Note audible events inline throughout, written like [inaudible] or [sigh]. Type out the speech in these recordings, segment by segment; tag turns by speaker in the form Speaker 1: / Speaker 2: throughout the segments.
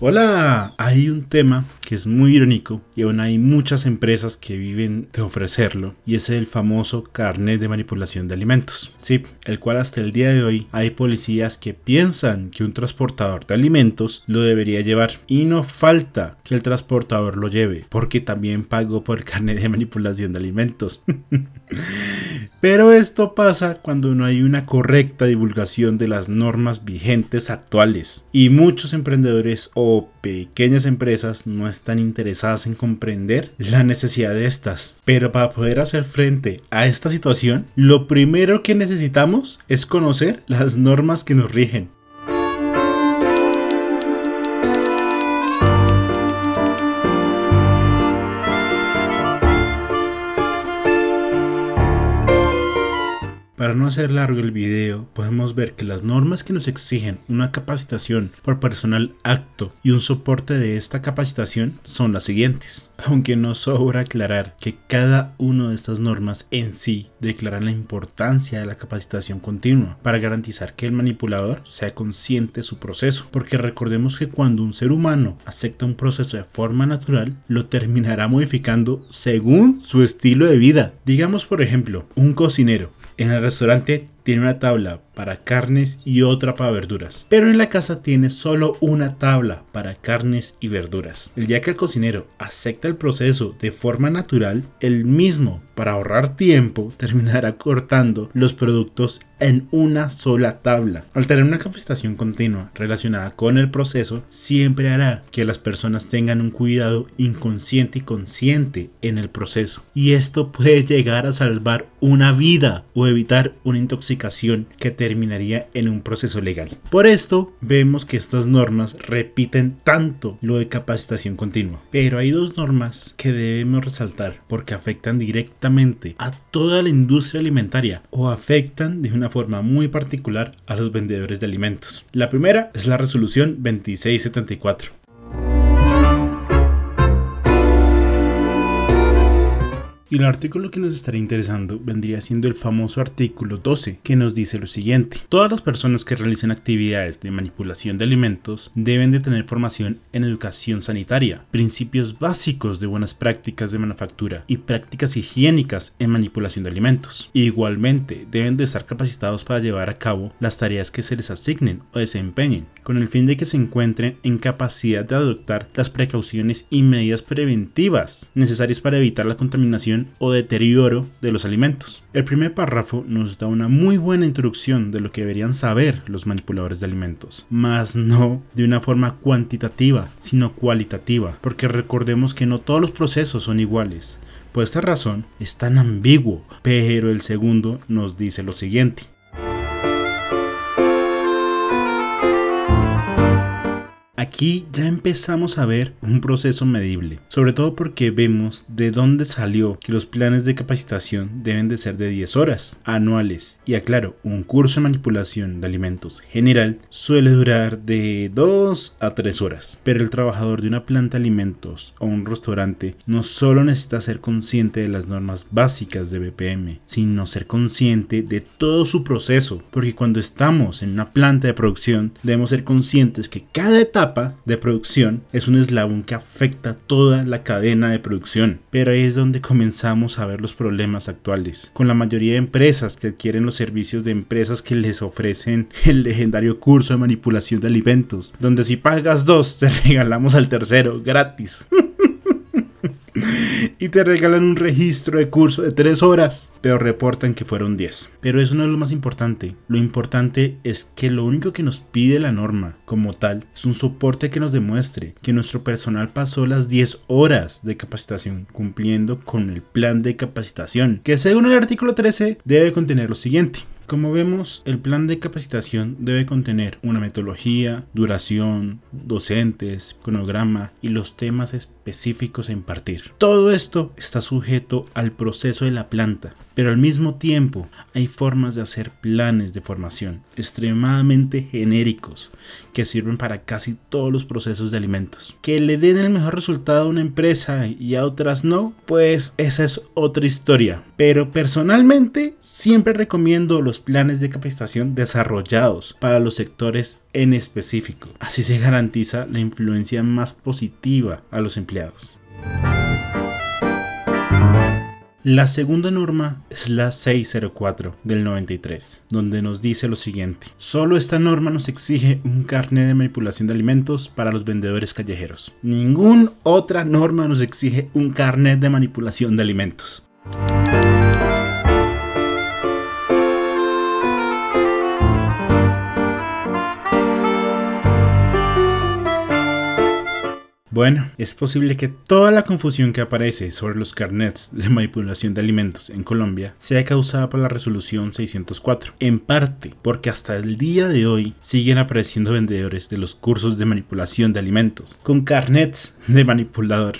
Speaker 1: Hola, hay un tema que es muy irónico y aún hay muchas empresas que viven de ofrecerlo y es el famoso carnet de manipulación de alimentos. Sí, el cual hasta el día de hoy hay policías que piensan que un transportador de alimentos lo debería llevar y no falta que el transportador lo lleve porque también pagó por el carnet de manipulación de alimentos. [laughs] Pero esto pasa cuando no hay una correcta divulgación de las normas vigentes actuales y muchos emprendedores o pequeñas empresas no están interesadas en comprender la necesidad de estas. Pero para poder hacer frente a esta situación, lo primero que necesitamos es conocer las normas que nos rigen. Para no hacer largo el video, podemos ver que las normas que nos exigen una capacitación por personal acto y un soporte de esta capacitación son las siguientes. [laughs] Aunque no sobra aclarar que cada una de estas normas en sí declaran la importancia de la capacitación continua para garantizar que el manipulador sea consciente de su proceso, porque recordemos que cuando un ser humano acepta un proceso de forma natural, lo terminará modificando según su estilo de vida. Digamos por ejemplo, un cocinero en el restaurante tiene una tabla para carnes y otra para verduras. Pero en la casa tiene solo una tabla para carnes y verduras. El día que el cocinero acepta el proceso de forma natural, el mismo, para ahorrar tiempo, [laughs] terminará cortando los productos en una sola tabla. Al tener una capacitación continua relacionada con el proceso, siempre hará que las personas tengan un cuidado inconsciente y consciente en el proceso. Y esto puede llegar a salvar una vida o evitar una intoxicación que te terminaría en un proceso legal. Por esto vemos que estas normas repiten tanto lo de capacitación continua. Pero hay dos normas que debemos resaltar porque afectan directamente a toda la industria alimentaria o afectan de una forma muy particular a los vendedores de alimentos. La primera es la resolución 2674 Y el artículo que nos estará interesando vendría siendo el famoso artículo 12, que nos dice lo siguiente. Todas las personas que realicen actividades de manipulación de alimentos deben de tener formación en educación sanitaria, principios básicos de buenas prácticas de manufactura y prácticas higiénicas en manipulación de alimentos. Igualmente, deben de estar capacitados para llevar a cabo las tareas que se les asignen o desempeñen, con el fin de que se encuentren en capacidad de adoptar las precauciones y medidas preventivas necesarias para evitar la contaminación o deterioro de los alimentos. El primer párrafo nos da una muy buena introducción de lo que deberían saber los manipuladores de alimentos, más no de una forma cuantitativa, sino cualitativa, porque recordemos que no todos los procesos son iguales. Por esta razón es tan ambiguo, pero el segundo nos dice lo siguiente. Aquí ya empezamos a ver un proceso medible, sobre todo porque vemos de dónde salió que los planes de capacitación deben de ser de 10 horas anuales. Y aclaro, un curso de manipulación de alimentos general suele durar de 2 a 3 horas, pero el trabajador de una planta de alimentos o un restaurante no solo necesita ser consciente de las normas básicas de BPM, sino ser consciente de todo su proceso, porque cuando estamos en una planta de producción debemos ser conscientes que cada etapa de producción es un eslabón que afecta toda la cadena de producción, pero es donde comenzamos a ver los problemas actuales. Con la mayoría de empresas que adquieren los servicios de empresas que les ofrecen el legendario curso de manipulación de alimentos, donde si pagas dos te [laughs] regalamos al tercero gratis. [laughs] [laughs] y te regalan un registro de curso de 3 horas, pero reportan que fueron 10. Pero eso no es lo más importante. Lo importante es que lo único que nos pide la norma como tal es un soporte que nos demuestre que nuestro personal pasó las 10 horas de capacitación cumpliendo con el plan de capacitación, que según el artículo 13 debe contener lo siguiente. Como vemos, el plan de capacitación debe contener una metodología, duración, docentes, cronograma y los temas específicos a impartir. Todo esto está sujeto al proceso de la planta, pero al mismo tiempo hay formas de hacer planes de formación extremadamente genéricos que sirven para casi todos los procesos de alimentos. Que le den el mejor resultado a una empresa y a otras no, pues esa es otra historia. Pero personalmente siempre recomiendo los planes de capacitación desarrollados para los sectores en específico. Así se garantiza la influencia más positiva a los empleados. La segunda norma es la 604 del 93, donde nos dice lo siguiente. Solo esta norma nos exige un carnet de manipulación de alimentos para los vendedores callejeros. Ninguna otra norma nos exige un carnet de manipulación de alimentos. Bueno, es posible que toda la confusión que aparece sobre los carnets de manipulación de alimentos en Colombia sea causada por la resolución 604, en parte porque hasta el día de hoy siguen apareciendo vendedores de los cursos de manipulación de alimentos con carnets de manipulador.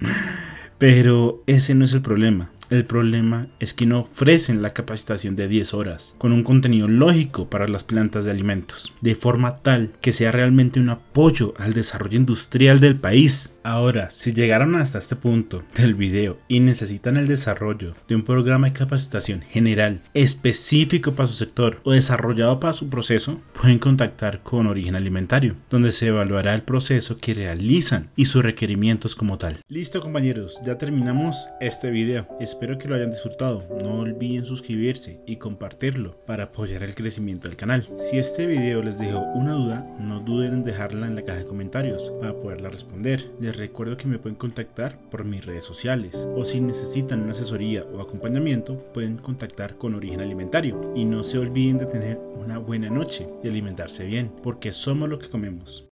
Speaker 1: [laughs] Pero ese no es el problema. El problema es que no ofrecen la capacitación de 10 horas, con un contenido lógico para las plantas de alimentos, de forma tal que sea realmente un apoyo al desarrollo industrial del país. Ahora, si llegaron hasta este punto del video y necesitan el desarrollo de un programa de capacitación general específico para su sector o desarrollado para su proceso, pueden contactar con Origen Alimentario, donde se evaluará el proceso que realizan y sus requerimientos como tal. Listo compañeros, ya terminamos este video. Espero que lo hayan disfrutado, no olviden suscribirse y compartirlo para apoyar el crecimiento del canal. Si este video les dejó una duda, no duden en dejarla en la caja de comentarios para poderla responder. Les recuerdo que me pueden contactar por mis redes sociales o si necesitan una asesoría o acompañamiento pueden contactar con Origen Alimentario. Y no se olviden de tener una buena noche y alimentarse bien, porque somos lo que comemos.